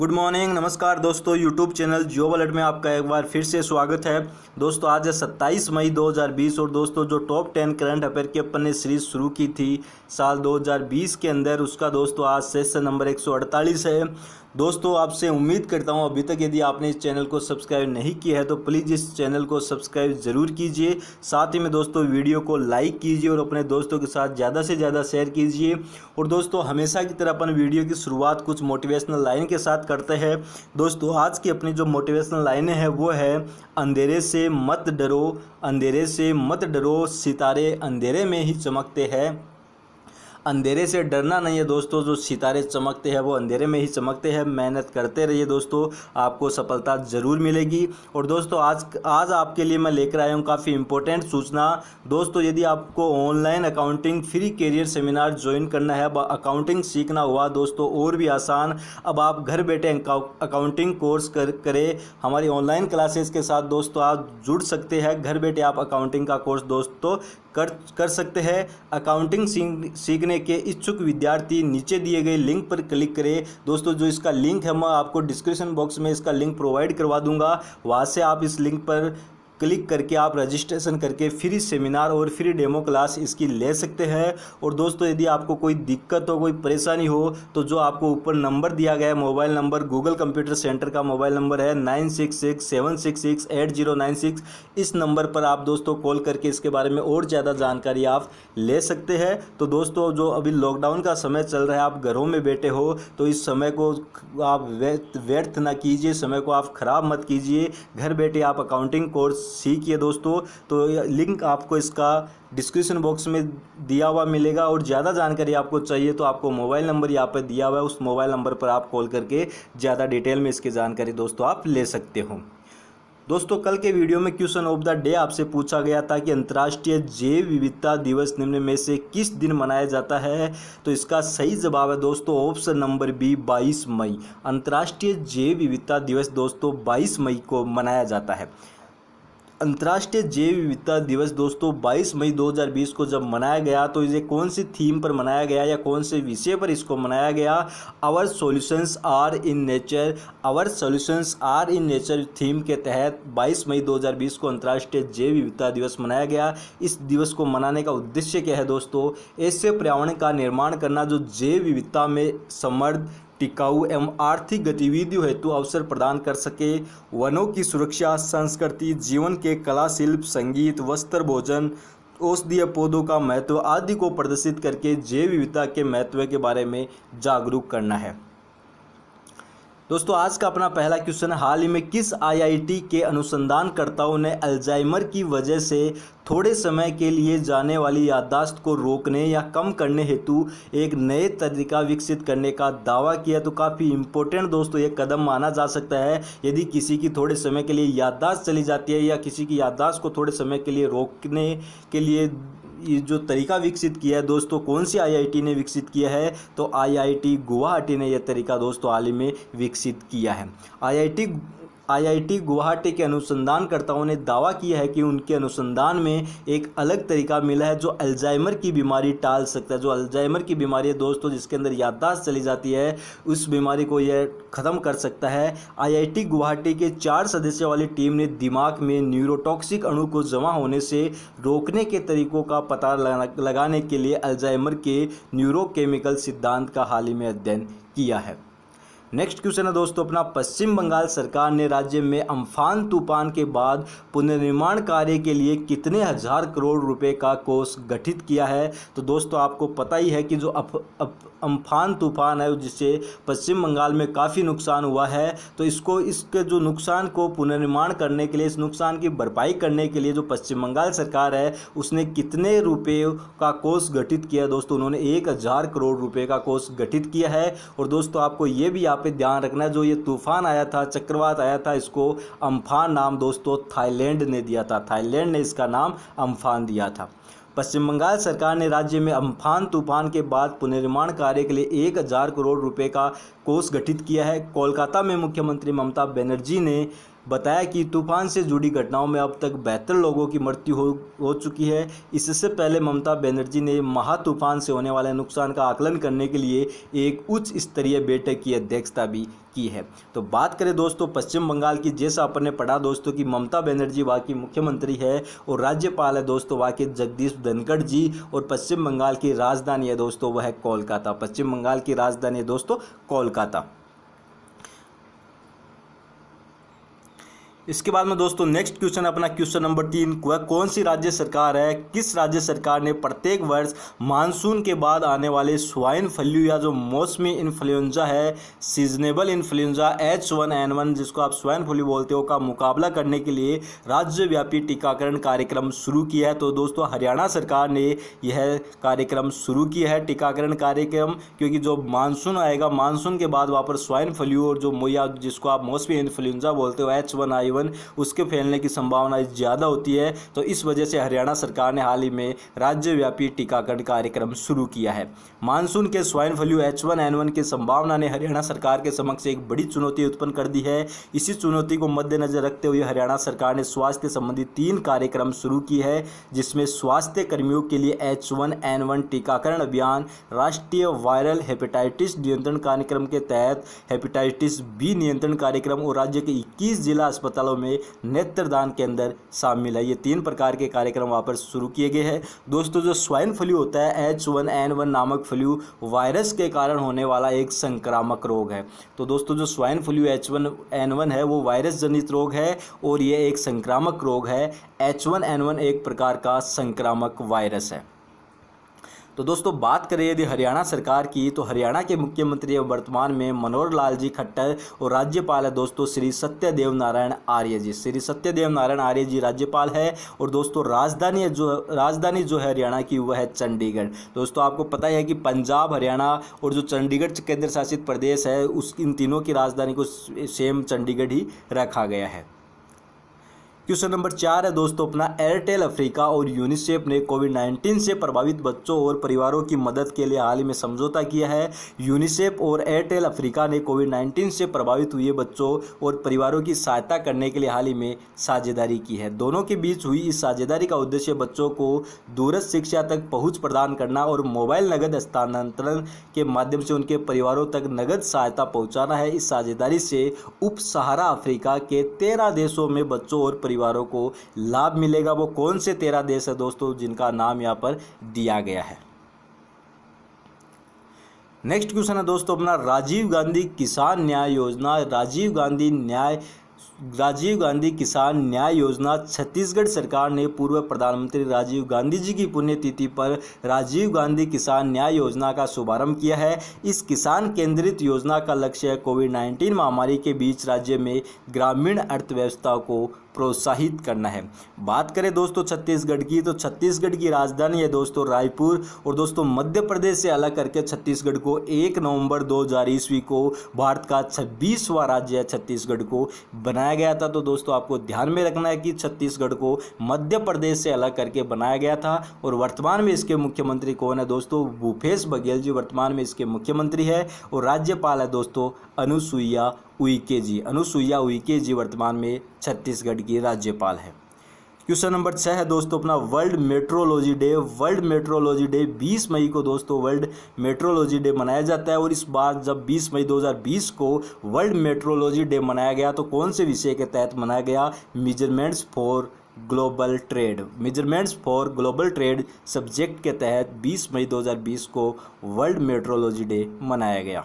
good morning नमस्कार दोस्तों YouTube channel जियो alert में आपका एक बार फिर से स्वागत है दोस्तों आज है सत्ताईस मई 2020 और दोस्तों जो टॉप टेन करंट अफेयर की अपन ने सीरीज शुरू की थी साल 2020 के अंदर उसका दोस्तों आज सेशन नंबर 148 है दोस्तों आपसे उम्मीद करता हूं अभी तक यदि आपने इस चैनल को सब्सक्राइब नहीं किया है तो प्लीज़ इस चैनल को सब्सक्राइब ज़रूर कीजिए साथ ही में दोस्तों वीडियो को लाइक कीजिए और अपने दोस्तों के साथ ज़्यादा से ज़्यादा शेयर कीजिए और दोस्तों हमेशा की तरह अपन वीडियो की शुरुआत कुछ मोटिवेशनल लाइन के साथ करते हैं दोस्तों आज की अपनी जो मोटिवेशनल लाइनें हैं वो है अंधेरे से मत डरो अंधेरे से मत डरो सितारे अंधेरे में ही चमकते हैं अंधेरे से डरना नहीं है दोस्तों जो सितारे चमकते हैं वो अंधेरे में ही चमकते हैं मेहनत करते रहिए दोस्तों आपको सफलता ज़रूर मिलेगी और दोस्तों आज आज आपके लिए मैं लेकर आया हूँ काफ़ी इंपॉर्टेंट सूचना दोस्तों यदि आपको online accounting free career seminar join करना है अकाउंटिंग सीखना हुआ दोस्तों और भी आसान अब आप घर बैठे अकाउंटिंग कोर्स कर करें हमारी ऑनलाइन क्लासेस के साथ दोस्तों आप जुड़ सकते हैं घर बैठे आप अकाउंटिंग का कोर्स दोस्तों कर कर सकते हैं अकाउंटिंग सीखने करने के इच्छुक विद्यार्थी नीचे दिए गए लिंक पर क्लिक करें दोस्तों जो इसका लिंक है मैं आपको डिस्क्रिप्शन बॉक्स में इसका लिंक प्रोवाइड करवा दूंगा वहाँ से आप इस लिंक पर क्लिक करके आप रजिस्ट्रेशन करके फ्री सेमिनार और फ्री डेमो क्लास इसकी ले सकते हैं और दोस्तों यदि आपको कोई दिक्कत हो कोई परेशानी हो तो जो आपको ऊपर नंबर दिया गया है mobile number Google computer centre का मोबाइल नंबर है nine six six seven six six eight zero nine six इस नंबर पर आप दोस्तों कॉल करके इसके बारे में और ज़्यादा जानकारी आप ले सकते हैं तो दोस्तों जो अभी लॉकडाउन का समय चल रहा है आप घरों में बैठे हो तो इस समय को आप व्यर्थ ना कीजिए समय को आप ख़राब मत कीजिए घर बैठे आप अकाउंटिंग कोर्स सीखिए है दोस्तों तो लिंक आपको इसका डिस्क्रिप्शन बॉक्स में दिया हुआ मिलेगा और ज़्यादा जानकारी आपको चाहिए तो आपको मोबाइल नंबर यहाँ पर दिया हुआ है उस मोबाइल नंबर पर आप कॉल करके ज़्यादा डिटेल में इसकी जानकारी दोस्तों आप ले सकते हो दोस्तों कल के वीडियो में क्वेश्चन ऑफ द डे आपसे पूछा गया था कि अंतर्राष्ट्रीय जैव विविधता दिवस निम्न में से किस दिन मनाया जाता है तो इसका सही जवाब है दोस्तों ऑप्शन नंबर बी 22 मई अंतर्राष्ट्रीय जैव विविधता दिवस दोस्तों 22 मई को मनाया जाता है अंतर्राष्ट्रीय जैव विविधता दिवस दोस्तों 22 मई 2020 को जब मनाया गया तो इसे कौन सी थीम पर मनाया गया या कौन से विषय पर इसको मनाया गया our solutions are in nature our solutions are in nature theme के तहत 22 मई 2020 को अंतर्राष्ट्रीय जैव विविधता दिवस मनाया गया इस दिवस को मनाने का उद्देश्य क्या है दोस्तों ऐसे पर्यावरण का निर्माण करना जो जैव विविधता में समर्थ टिकाऊ एवं आर्थिक गतिविधियों हेतु अवसर प्रदान कर सके वनों की सुरक्षा संस्कृति जीवन के कला शिल्प संगीत वस्त्र भोजन औषधीय पौधों का महत्व आदि को प्रदर्शित करके जैव विविधता के महत्व के बारे में जागरूक करना है दोस्तों आज का अपना पहला क्वेश्चन हाल ही में किस आईआईटी के अनुसंधानकर्ताओं ने अल्जाइमर की वजह से थोड़े समय के लिए जाने वाली याददाश्त को रोकने या कम करने हेतु एक नए तरीका विकसित करने का दावा किया तो काफ़ी इम्पोर्टेंट दोस्तों ये कदम माना जा सकता है यदि किसी की थोड़े समय के लिए याददाश्त चली जाती है या किसी की याददाश्त को थोड़े समय के लिए रोकने के लिए ये जो तरीका विकसित किया है दोस्तों कौन सी आईआईटी ने विकसित किया है तो आईआईटी गुवाहाटी ने यह तरीका दोस्तों हाल ही में विकसित किया है आईआईटी आईआईटी गुवाहाटी के अनुसंधानकर्ताओं ने दावा किया है कि उनके अनुसंधान में एक अलग तरीका मिला है जो अल्जाइमर की बीमारी टाल सकता है जो अल्जाइमर की बीमारी है दोस्तों जिसके अंदर याददाश्त चली जाती है उस बीमारी को यह ख़त्म कर सकता है आईआईटी गुवाहाटी के चार सदस्यों वाली टीम ने दिमाग में न्यूरोटॉक्सिक अणु को जमा होने से रोकने के तरीकों का पता लगाने के लिए अल्जाइमर के न्यूरोकेमिकल सिद्धांत का हाल ही में अध्ययन किया है नेक्स्ट क्वेश्चन है दोस्तों अपना पश्चिम बंगाल सरकार ने राज्य में अम्फान तूफान के बाद पुनर्निर्माण कार्य के लिए कितने हज़ार करोड़ रुपए का कोष गठित किया है तो दोस्तों आपको पता ही है कि जो अम्फान तूफान है जिससे पश्चिम बंगाल में काफ़ी नुकसान हुआ है तो इसको इसके जो नुकसान को पुनर्निर्माण करने के लिए इस नुकसान की भरपाई करने के लिए जो पश्चिम बंगाल सरकार है उसने कितने रुपये का कोष गठित किया दोस्तों उन्होंने एक हज़ार करोड़ रुपये का कोष गठित किया है और दोस्तों आपको ये भी आप यहाँ पे ध्यान रखना है जो ये तूफान आया था चक्रवात आया था इसको अम्फान नाम दोस्तों थाईलैंड ने दिया था थाईलैंड ने इसका नाम अम्फान दिया था पश्चिम बंगाल सरकार ने राज्य में अम्फान तूफान के बाद पुनर्निर्माण कार्य के लिए एक हज़ार करोड़ रुपए का कोष गठित किया है कोलकाता में मुख्यमंत्री ममता बनर्जी ने बताया कि तूफान से जुड़ी घटनाओं में अब तक बेहतर लोगों की मृत्यु हो हो चुकी है इससे पहले ममता बनर्जी ने महा तूफान से होने वाले नुकसान का आकलन करने के लिए एक उच्च स्तरीय बैठक की अध्यक्षता भी की है तो बात करें दोस्तों पश्चिम बंगाल की जैसा अपन ने पढ़ा दोस्तों कि ममता बनर्जी वहाँ की मुख्यमंत्री है और राज्यपाल है दोस्तों वहाँ के जगदीश धनखड़ जी और पश्चिम बंगाल की राजधानी है दोस्तों वह कोलकाता पश्चिम बंगाल की राजधानी है दोस्तों कोलकाता इसके बाद में दोस्तों नेक्स्ट क्वेश्चन अपना क्वेश्चन नंबर तीन कौन सी राज्य सरकार है किस राज्य सरकार ने प्रत्येक वर्ष मानसून के बाद आने वाले स्वाइन फ्लू या जो मौसमी इन्फ्लुएंजा है seasonable influenza H one N one जिसको आप स्वाइन फ्लू बोलते हो का मुकाबला करने के लिए राज्यव्यापी टीकाकरण कार्यक्रम शुरू किया है तो दोस्तों हरियाणा सरकार ने यह कार्यक्रम शुरू किया है टीकाकरण कार्यक्रम क्योंकि जो मानसून आएगा मानसून के बाद वहाँ पर स्वाइन फ्लू और जो मोया जिसको आप मौसमी इन्फ्लुएंजा बोलते हो एच वन आई जीवन उसके फैलने की संभावना ज़्यादा होती है तो इस वजह से हरियाणा सरकार ने हाल ही में राज्यव्यापी टीकाकरण कार्यक्रम शुरू किया है मानसून के स्वाइन फ्लू एच वन की संभावना ने हरियाणा सरकार के समक्ष एक बड़ी चुनौती उत्पन्न कर दी है इसी चुनौती को मद्देनजर रखते हुए हरियाणा सरकार ने स्वास्थ्य संबंधी तीन कार्यक्रम शुरू की है जिसमें स्वास्थ्य कर्मियों के लिए एच वन टीकाकरण अभियान राष्ट्रीय वायरल हेपेटाइटिस नियंत्रण कार्यक्रम के तहत हेपेटाइटिस बी नियंत्रण कार्यक्रम और राज्य के इक्कीस जिला अस्पताल अस्पतालों में नेत्रदान के अंदर शामिल है ये तीन प्रकार के कार्यक्रम वहाँ पर शुरू किए गए हैं दोस्तों जो स्वाइन फ्लू होता है एच वन एन वन नामक फ्लू वायरस के कारण होने वाला एक संक्रामक रोग है तो दोस्तों जो swine flu H one N one है वो वायरस जनित रोग है और ये एक संक्रामक रोग है एच वन एन वन एक प्रकार का संक्रामक वायरस है तो दोस्तों बात करें यदि हरियाणा सरकार की तो हरियाणा के मुख्यमंत्री वर्तमान में मनोहर लाल जी खट्टर और राज्यपाल है दोस्तों श्री सत्यदेव नारायण आर्य जी श्री सत्यदेव नारायण आर्य जी राज्यपाल है और दोस्तों राजधानी जो राजधानी जो है हरियाणा की वह है चंडीगढ़ दोस्तों आपको पता ही है कि पंजाब हरियाणा और जो चंडीगढ़ केंद्र शासित प्रदेश है उस इन तीनों की राजधानी को सेम चंडीगढ़ ही रखा गया है क्वेश्चन नंबर चार है दोस्तों अपना एयरटेल अफ्रीका और यूनिसेफ ने कोविड नाइन्टीन से प्रभावित बच्चों और परिवारों की मदद के लिए हाल ही में समझौता किया है यूनिसेफ और एयरटेल अफ्रीका ने कोविड नाइन्टीन से प्रभावित हुए बच्चों और परिवारों की सहायता करने के लिए हाल ही में साझेदारी की है दोनों के बीच हुई इस साझेदारी का उद्देश्य बच्चों को दूरस्थ शिक्षा तक पहुँच प्रदान करना और मोबाइल नगद स्थानांतरण के माध्यम से उनके परिवारों तक नगद सहायता पहुँचाना है इस साझेदारी से उप सहारा अफ्रीका के तेरह देशों में बच्चों और परिवारों को लाभ मिलेगा वो कौन से तेरह देश है दोस्तों जिनका नाम यहाँ पर दिया गया है नेक्स्ट क्वेश्चन है दोस्तों अपना राजीव गांधी किसान न्याय योजना राजीव गांधी न्याय राजीव गांधी किसान न्याय योजना छत्तीसगढ़ सरकार ने पूर्व प्रधानमंत्री राजीव गांधी जी की पुण्यतिथि पर राजीव गांधी किसान न्याय योजना का शुभारंभ किया है इस किसान केंद्रित योजना का लक्ष्य कोविड 19 महामारी के बीच राज्य में ग्रामीण अर्थव्यवस्था को प्रोत्साहित करना है बात करें दोस्तों छत्तीसगढ़ की तो छत्तीसगढ़ की राजधानी है दोस्तों रायपुर और दोस्तों मध्य प्रदेश से अलग करके छत्तीसगढ़ को एक नवंबर दो हज़ार ईस्वी को भारत का छब्बीसवां राज्य छत्तीसगढ़ को बनाया गया था तो दोस्तों आपको ध्यान में रखना है कि छत्तीसगढ़ को मध्य प्रदेश से अलग करके बनाया गया था और वर्तमान में इसके मुख्यमंत्री कौन है दोस्तों भूपेश बघेल जी वर्तमान में इसके मुख्यमंत्री है और राज्यपाल है दोस्तों अनुसुईया उइके जी अनुसुईया उइके जी वर्तमान में छत्तीसगढ़ की राज्यपाल है क्वेश्चन नंबर छः है दोस्तों अपना world metrology day world metrology day 20 मई को दोस्तों वर्ल्ड मेट्रोलॉजी डे मनाया जाता है और इस बार जब 20 मई 2020 को वर्ल्ड मेट्रोलॉजी डे मनाया गया तो कौन से विषय के तहत मनाया गया measurements for global trade measurements for global trade subject के तहत बीस मई दो को वर्ल्ड मेट्रोलॉजी डे मनाया गया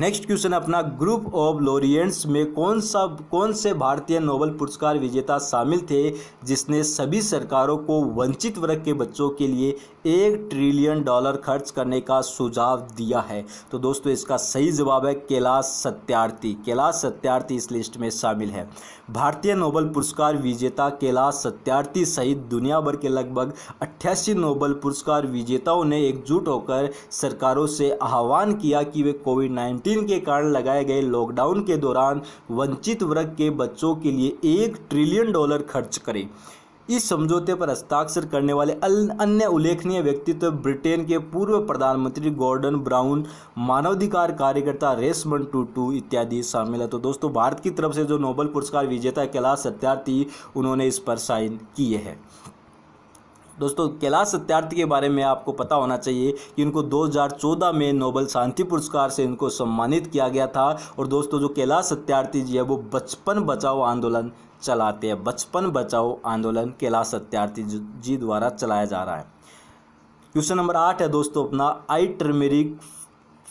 नेक्स्ट क्वेश्चन अपना ग्रुप ऑफ लोरियंट्स में कौन सा कौन से भारतीय नोबल पुरस्कार विजेता शामिल थे जिसने सभी सरकारों को वंचित वर्ग के बच्चों के लिए एक ट्रिलियन डॉलर खर्च करने का सुझाव दिया है तो दोस्तों इसका सही जवाब है कैलाश सत्यार्थी कैलाश सत्यार्थी इस लिस्ट में शामिल है भारतीय नोबल पुरस्कार विजेता कैलाश सत्यार्थी सहित दुनिया भर के लगभग अट्ठासी नोबल पुरस्कार विजेताओं ने एकजुट होकर सरकारों से आह्वान किया कि वे कोविड नाइन्टीन क्वारंटीन के कारण लगाए गए लॉकडाउन के दौरान वंचित वर्ग के बच्चों के लिए एक ट्रिलियन डॉलर खर्च करें इस समझौते पर हस्ताक्षर करने वाले अन्य उल्लेखनीय व्यक्तित्व ब्रिटेन के पूर्व प्रधानमंत्री गॉर्डन ब्राउन मानवाधिकार कार्यकर्ता रेसमन टूटू इत्यादि शामिल है तो दोस्तों भारत की तरफ से जो नोबल पुरस्कार विजेता कैलाश सत्यार्थी उन्होंने इस पर साइन किए हैं दोस्तों कैलाश सत्यार्थी के बारे में आपको पता होना चाहिए कि इनको 2014 में नोबल शांति पुरस्कार से इनको सम्मानित किया गया था और दोस्तों जो कैलाश सत्यार्थी जी है वो बचपन बचाओ आंदोलन चलाते हैं बचपन बचाओ आंदोलन कैलाश सत्यार्थी जी द्वारा चलाया जा रहा है क्वेश्चन नंबर आठ है दोस्तों अपना I turmeric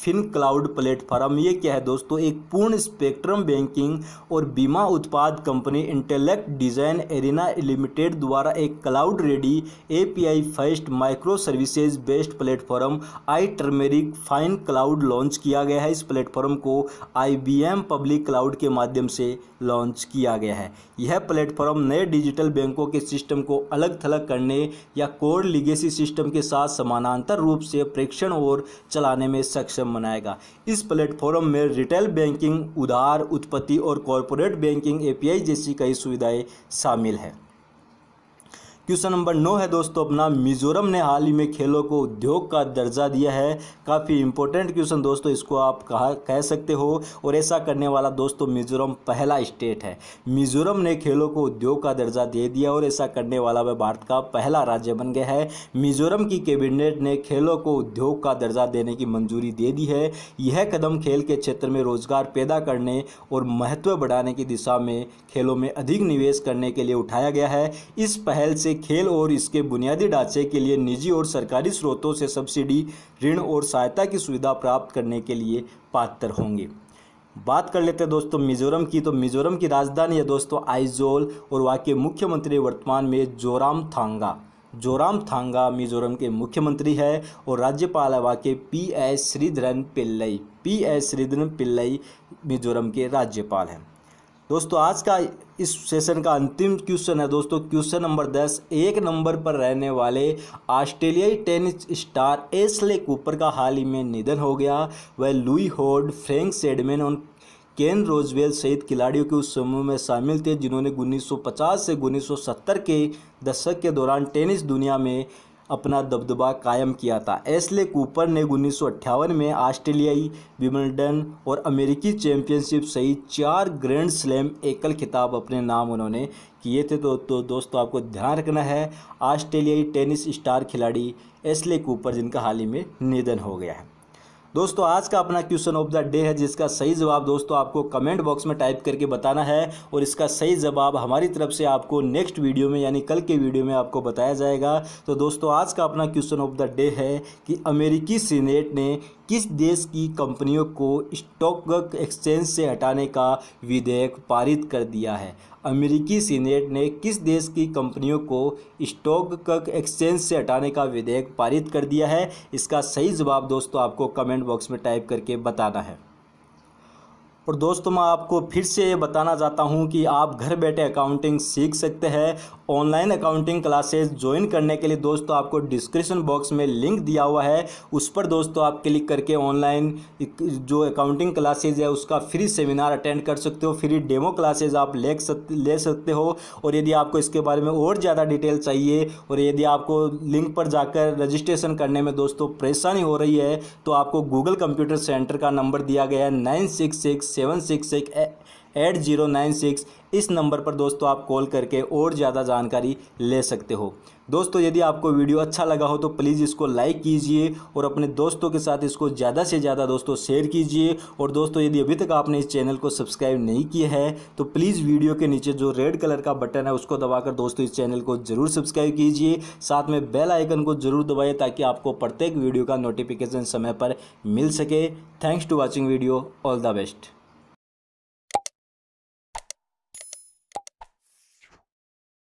fin cloud platform ये क्या है दोस्तों एक पूर्ण स्पेक्ट्रम बैंकिंग और बीमा उत्पाद company intellect design arena limited द्वारा एक cloud ready API first micro services based platform I turmeric fine cloud launch किया गया है इस प्लेटफॉर्म को एम पब्लिक क्लाउड के माध्यम से लॉन्च किया गया है यह प्लेटफॉर्म नए डिजिटल बैंकों के सिस्टम को अलग थलग करने या कोर लिगेसी सिस्टम के साथ समानांतर रूप से प्रेक्षण और चलाने में सक्षम कार्यक्रम मनाएगा इस प्लेटफॉर्म में रिटेल बैंकिंग उधार उत्पत्ति और कॉरपोरेट बैंकिंग एपीआई जैसी कई सुविधाएं शामिल हैं क्वेश्चन नंबर नौ है दोस्तों अपना मिजोरम ने हाल ही में खेलों को उद्योग का दर्जा दिया है काफ़ी इंपॉर्टेंट क्वेश्चन दोस्तों इसको आप कहा कह सकते हो और ऐसा करने वाला दोस्तों मिजोरम पहला स्टेट है मिजोरम ने खेलों को उद्योग का दर्जा दे दिया और ऐसा करने वाला वह भारत का पहला राज्य बन गया है मिजोरम की कैबिनेट ने खेलों को उद्योग का दर्जा देने की मंजूरी दे दी है यह कदम खेल के क्षेत्र में रोजगार पैदा करने और महत्व बढ़ाने की दिशा में खेलों में अधिक निवेश करने के लिए उठाया गया है इस पहल से खेल और इसके बुनियादी ढांचे के लिए निजी और सरकारी स्रोतों से सब्सिडी ऋण और सहायता की सुविधा प्राप्त करने के लिए पात्र होंगे बात कर लेते हैं दोस्तों मिजोरम की तो मिजोरम की राजधानी है दोस्तों आइजोल और वहाँ के मुख्यमंत्री वर्तमान में जोराम थांगा जोराम थांगा मिजोरम के मुख्यमंत्री है और राज्यपाल है वहाँ के P S Sreedharan Pillai P S Sreedharan Pillai Mizoram के राज्यपाल हैं दोस्तों आज का इस सेशन का अंतिम क्वेश्चन है दोस्तों क्वेश्चन नंबर दस एक नंबर पर रहने वाले ऑस्ट्रेलियाई टेनिस स्टार एसले कूपर का हाल ही में निधन हो गया वह लुई होर्ड फ्रैंक सेडमेन और केन रोजवेल सहित खिलाड़ियों के उस समूह में शामिल थे जिन्होंने 1950 से 1970 के दशक के दौरान टेनिस दुनिया में अपना दबदबा कायम किया था एसले कूपर ने उन्नीस में ऑस्ट्रेलियाई विम्बलडन और अमेरिकी चैंपियनशिप सहित चार ग्रैंड स्लैम एकल खिताब अपने नाम उन्होंने किए थे तो, तो दोस्तों आपको ध्यान रखना है ऑस्ट्रेलियाई टेनिस स्टार खिलाड़ी एसले कूपर जिनका हाल ही में निधन हो गया है दोस्तों आज का अपना क्वेश्चन ऑफ द डे है जिसका सही जवाब दोस्तों आपको कमेंट बॉक्स में टाइप करके बताना है और इसका सही जवाब हमारी तरफ से आपको नेक्स्ट वीडियो में यानी कल के वीडियो में आपको बताया जाएगा तो दोस्तों आज का अपना क्वेश्चन ऑफ द डे है कि अमेरिकी सीनेट ने किस देश की कंपनियों को स्टॉक एक्सचेंज से हटाने का विधेयक पारित कर दिया है अमेरिकी सीनेट ने किस देश की कंपनियों को स्टॉक एक्सचेंज से हटाने का विधेयक पारित कर दिया है इसका सही जवाब दोस्तों आपको कमेंट बॉक्स में टाइप करके बताना है और दोस्तों मैं आपको फिर से ये बताना चाहता हूँ कि आप घर बैठे अकाउंटिंग सीख सकते हैं ऑनलाइन अकाउंटिंग क्लासेस ज्वाइन करने के लिए दोस्तों आपको डिस्क्रिप्शन बॉक्स में लिंक दिया हुआ है उस पर दोस्तों आप क्लिक करके ऑनलाइन जो अकाउंटिंग क्लासेज है उसका फ्री सेमिनार अटेंड कर सकते हो फ्री डेमो क्लासेज आप ले सकते ले सकते हो और यदि आपको इसके बारे में और ज़्यादा डिटेल चाहिए और यदि आपको लिंक पर जाकर रजिस्ट्रेशन करने में दोस्तों परेशानी हो रही है तो आपको गूगल कंप्यूटर सेंटर का नंबर दिया गया है nine six six seven six six eight zero nine six इस नंबर पर दोस्तों आप कॉल करके और ज़्यादा जानकारी ले सकते हो दोस्तों यदि आपको वीडियो अच्छा लगा हो तो प्लीज़ इसको लाइक कीजिए और अपने दोस्तों के साथ इसको ज़्यादा से ज़्यादा दोस्तों शेयर कीजिए और दोस्तों यदि अभी तक आपने इस चैनल को सब्सक्राइब नहीं किया है तो प्लीज़ वीडियो के नीचे जो रेड कलर का बटन है उसको दबाकर दोस्तों इस चैनल को ज़रूर सब्सक्राइब कीजिए साथ में बेल आइकन को ज़रूर दबाइए ताकि आपको प्रत्येक वीडियो का नोटिफिकेशन समय पर मिल सके thanks to watching video all the best